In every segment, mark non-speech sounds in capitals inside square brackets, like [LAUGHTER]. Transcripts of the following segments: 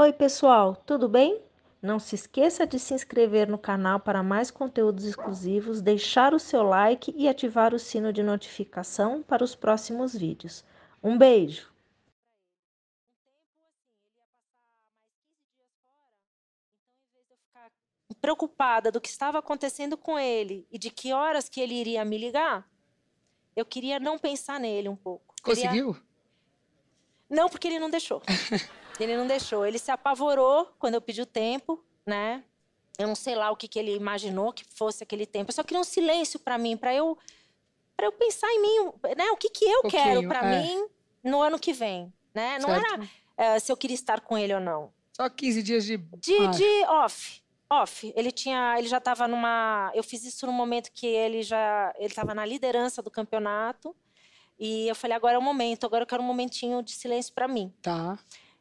Oi, pessoal, tudo bem? Não se esqueça de se inscrever no canal para mais conteúdos exclusivos, deixar o seu like e ativar o sino de notificação para os próximos vídeos. Um beijo! preocupada do que estava acontecendo com ele e de que horas que ele iria me ligar, eu queria não pensar nele um pouco. Conseguiu? Queria... Não, porque ele não deixou. [LAUGHS] Ele não deixou. Ele se apavorou quando eu pedi o tempo, né? Eu não sei lá o que, que ele imaginou que fosse aquele tempo. Eu só queria um silêncio para mim, para eu para eu pensar em mim, né? O que que eu Pouquinho, quero para é. mim no ano que vem, né? Não era uh, se eu queria estar com ele ou não. Só 15 dias de de, ah. de off. Off, ele tinha, ele já estava numa, eu fiz isso no momento que ele já, ele estava na liderança do campeonato. E eu falei, agora é o momento, agora eu quero um momentinho de silêncio para mim. Tá.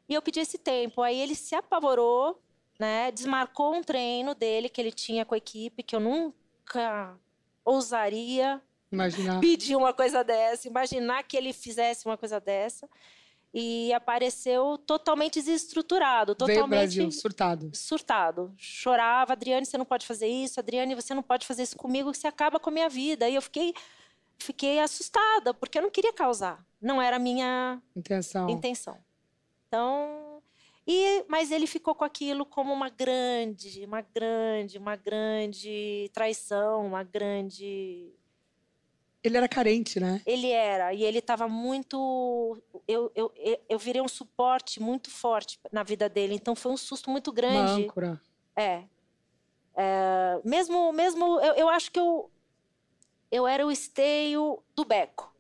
E eu pedi esse tempo. Aí ele se apavorou, né? Desmarcou um treino dele que ele tinha com a equipe, que eu nunca ousaria imaginar. pedir uma coisa dessa, imaginar que ele fizesse uma coisa dessa. E apareceu totalmente desestruturado, totalmente. Veio Brasil, surtado. Surtado. Chorava, Adriane, você não pode fazer isso, Adriane, você não pode fazer isso comigo, que você acaba com a minha vida. E eu fiquei, fiquei assustada, porque eu não queria causar. Não era a minha intenção. intenção. Então, e mas ele ficou com aquilo como uma grande, uma grande, uma grande traição, uma grande ele era carente, né? Ele era, e ele estava muito. Eu, eu, eu virei um suporte muito forte na vida dele, então foi um susto muito grande. Uma âncora. É. é mesmo, mesmo eu, eu acho que eu, eu era o esteio do beco.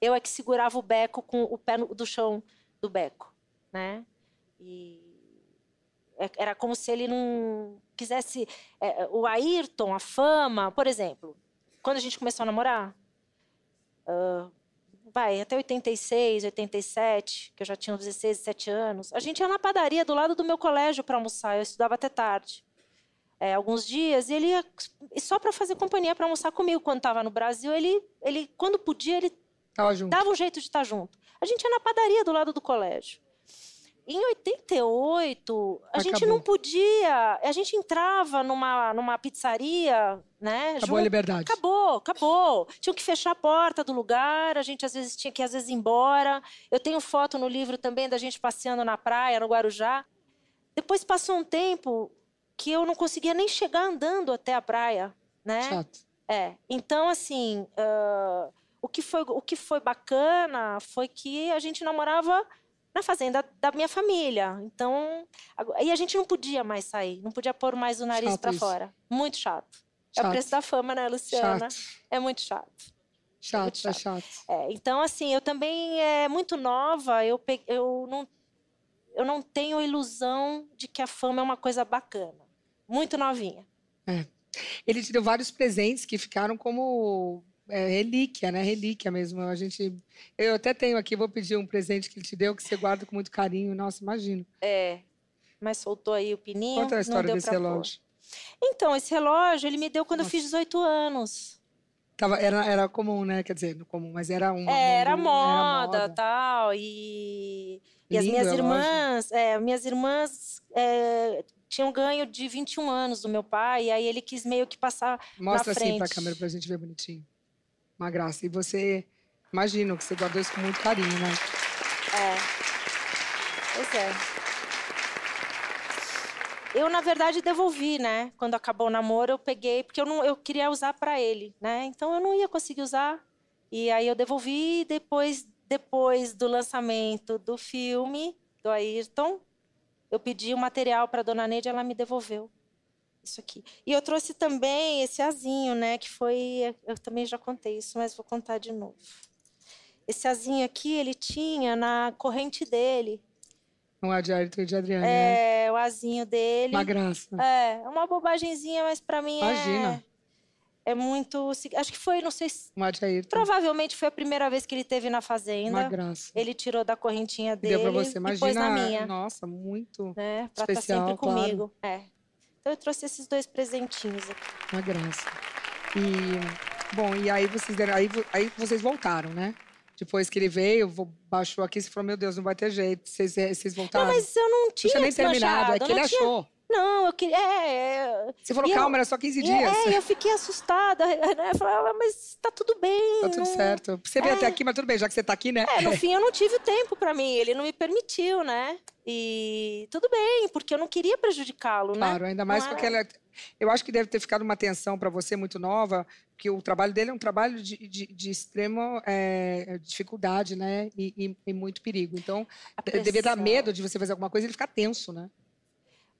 Eu é que segurava o beco com o pé no, do chão do beco né? E é, era como se ele não quisesse. É, é, o Ayrton, a fama, por exemplo, quando a gente começou a namorar, uh, vai, até 86, 87, que eu já tinha 16, 17 anos, a gente ia na padaria do lado do meu colégio para almoçar, eu estudava até tarde. É, alguns dias, e ele ia só para fazer companhia, para almoçar comigo. Quando estava no Brasil, ele, ele, quando podia, ele dava um jeito de estar tá junto. A gente ia na padaria do lado do colégio. Em 88, a Acabou. gente não podia. A gente entrava numa, numa pizzaria, né? Acabou junto, a liberdade. Acabou, acabou. Tinham que fechar a porta do lugar, a gente às vezes tinha que às vezes ir embora. Eu tenho foto no livro também da gente passeando na praia, no Guarujá. Depois passou um tempo que eu não conseguia nem chegar andando até a praia, né? Chato. É. Então, assim, uh, o, que foi, o que foi bacana foi que a gente namorava na fazenda da minha família. Então, e a gente não podia mais sair, não podia pôr mais o nariz para fora. Muito chato. chato. É o preço da fama, né, Luciana? Chato. É muito chato. Chato, é muito chato. É chato. É, então, assim, eu também é muito nova, eu, eu, não, eu não tenho ilusão de que a fama é uma coisa bacana. Muito novinha. É. Ele te deu vários presentes que ficaram como é relíquia, né? Relíquia mesmo. A gente, eu até tenho aqui, vou pedir um presente que ele te deu que você guarda com muito carinho. Nossa, imagino. É, mas soltou aí o pininho. Conta a história desse relógio. Pôr. Então, esse relógio ele me deu quando Nossa. eu fiz 18 anos. Tava, era, era comum, né? Quer dizer, comum, mas era um. É, né? era, moda, era moda, tal. E, e as minhas irmãs, é, minhas irmãs é, tinham ganho de 21 anos do meu pai, e aí ele quis meio que passar. Mostra na frente. assim pra câmera pra gente ver bonitinho uma graça. E você, imagino que você guardou isso com muito carinho, né? É. Pois é. Eu, na verdade, devolvi, né? Quando acabou o namoro, eu peguei, porque eu, não, eu queria usar para ele, né? Então eu não ia conseguir usar. E aí eu devolvi, depois, depois do lançamento do filme do Ayrton, eu pedi o material para dona Neide, ela me devolveu isso aqui. E eu trouxe também esse azinho, né? Que foi. Eu também já contei isso, mas vou contar de novo. Esse azinho aqui, ele tinha na corrente dele. É um adiário de Adriana. Né? É, né? o azinho dele. Uma graça. É, é uma bobagenzinha, mas para mim é Imagina. É, é muito. Acho que foi, não sei se. Um provavelmente foi a primeira vez que ele teve na fazenda. Uma graça. Ele tirou da correntinha dele. Deu pra você, imagina. Depois na minha. Nossa, muito. Né? Pra tá especial, estar sempre comigo. Claro. É. Então eu trouxe esses dois presentinhos aqui. Uma graça. E bom, e aí vocês deram, aí, aí vocês voltaram, né? Depois que ele veio, baixou aqui e falou: Meu Deus, não vai ter jeito. Vocês, é, vocês voltaram. Não, mas eu não tinha. É não tinha nem terminado, achado. é que ele tinha... achou. Não, eu queria. É, é Você falou, calma, eu, era só 15 dias. É, eu fiquei assustada. Né? Eu falava, ah, mas tá tudo bem. Tá tudo né? certo. Você veio é. até aqui, mas tudo bem, já que você tá aqui, né? É, no [LAUGHS] fim eu não tive o tempo para mim, ele não me permitiu, né? E tudo bem, porque eu não queria prejudicá-lo, claro, né? Claro, ainda mais porque com Eu acho que deve ter ficado uma atenção para você muito nova, porque o trabalho dele é um trabalho de, de, de extrema é, dificuldade, né? E, e, e, muito perigo. Então, devia dar medo de você fazer alguma coisa e ele ficar tenso, né?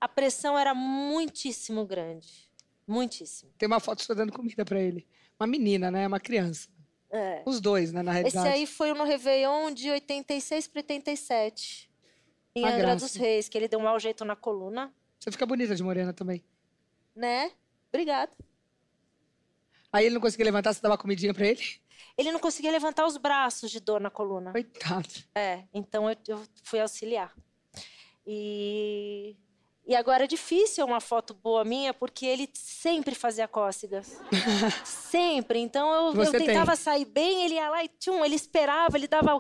a pressão era muitíssimo grande. Muitíssimo. Tem uma foto sua dando comida para ele. Uma menina, né? Uma criança. É. Os dois, né? Na realidade. Esse aí foi no Réveillon de 86 para 87. Em Angra graça. dos Reis, que ele deu um mau jeito na coluna. Você fica bonita de morena também. Né? Obrigada. Aí ele não conseguia levantar, você dava comidinha para ele? Ele não conseguia levantar os braços de dor na coluna. Coitado. É, então eu, eu fui auxiliar. E e agora é difícil uma foto boa minha, porque ele sempre fazia cócegas. [LAUGHS] sempre. Então eu, eu tentava tem. sair bem, ele ia lá e tchum, ele esperava, ele dava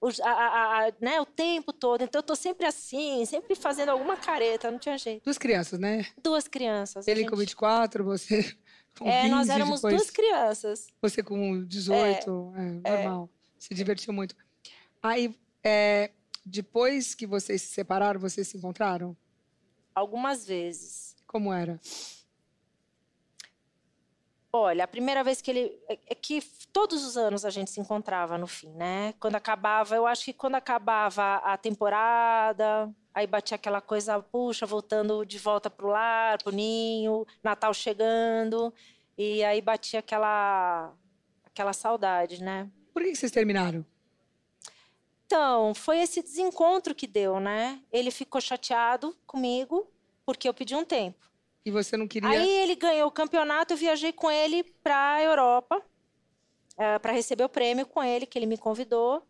o, a, a, a, né, o tempo todo. Então eu tô sempre assim, sempre fazendo alguma careta, não tinha jeito. Duas crianças, né? Duas crianças. Ele gente. com 24, você [LAUGHS] com é, 15. É, nós éramos depois, duas crianças. Você com 18, é, é, é normal. Se divertiu muito. Aí, é, depois que vocês se separaram, vocês se encontraram? algumas vezes. Como era? Olha, a primeira vez que ele. É, é que todos os anos a gente se encontrava no fim, né? Quando acabava, eu acho que quando acabava a temporada, aí batia aquela coisa, puxa, voltando de volta pro lar, pro ninho, Natal chegando, e aí batia aquela, aquela saudade, né? Por que vocês terminaram? Então, foi esse desencontro que deu, né? Ele ficou chateado comigo, porque eu pedi um tempo. E você não queria. Aí ele ganhou o campeonato, eu viajei com ele a Europa, uh, é, para receber o prêmio com ele, que ele me convidou.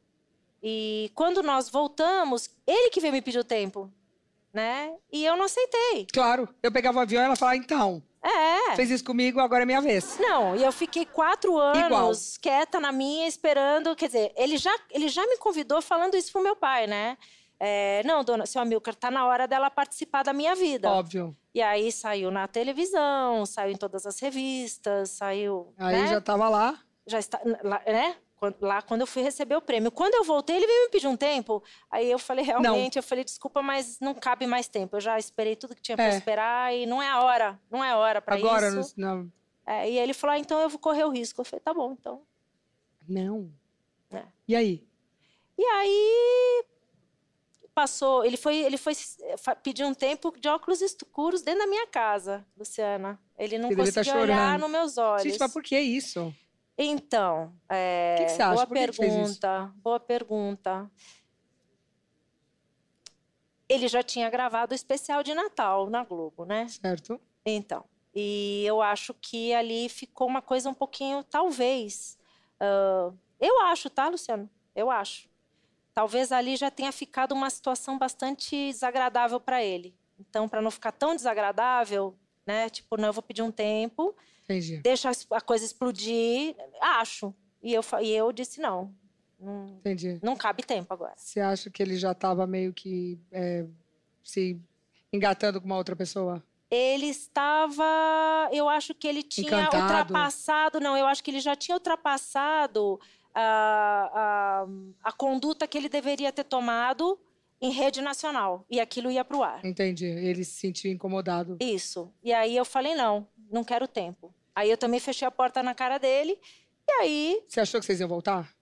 E quando nós voltamos, ele que veio me pedir o tempo, né? E eu não aceitei. Claro, eu pegava o avião e ela falava, então. É. Fez isso comigo, agora é minha vez. Não, e eu fiquei quatro anos Igual. quieta na minha, esperando. Quer dizer, ele já, ele já me convidou falando isso pro meu pai, né? É, não, dona, seu Amilcar, tá na hora dela participar da minha vida. Óbvio. E aí saiu na televisão, saiu em todas as revistas, saiu. Aí né? já tava lá. Já está, né? Quando, lá quando eu fui receber o prêmio. Quando eu voltei, ele veio me pedir um tempo. Aí eu falei, realmente, não. eu falei, desculpa, mas não cabe mais tempo. Eu já esperei tudo que tinha para é. esperar e não é a hora, não é a hora para isso. Agora, não. É, e ele falou, ah, então eu vou correr o risco. Eu falei, tá bom, então. Não. É. E aí? E aí passou, ele foi, ele foi pedir um tempo de óculos escuros dentro da minha casa, Luciana. Ele não conseguia tá olhar nos meus olhos. Gente, mas por que isso? Então, é, que que você acha? boa pergunta, boa pergunta. Ele já tinha gravado o especial de Natal na Globo, né? Certo. Então, e eu acho que ali ficou uma coisa um pouquinho, talvez. Uh, eu acho, tá, Luciano? Eu acho. Talvez ali já tenha ficado uma situação bastante desagradável para ele. Então, para não ficar tão desagradável, né? Tipo, não, eu vou pedir um tempo, Entendi. deixa a coisa explodir, acho. E eu, e eu disse não. Não, Entendi. não cabe tempo agora. Você acha que ele já estava meio que é, se engatando com uma outra pessoa? Ele estava. Eu acho que ele tinha Encantado. ultrapassado. Não, eu acho que ele já tinha ultrapassado a, a, a conduta que ele deveria ter tomado em rede nacional e aquilo ia para o ar. Entendi. Ele se sentiu incomodado. Isso. E aí eu falei: não, não quero tempo. Aí eu também fechei a porta na cara dele. E aí. Você achou que vocês iam voltar?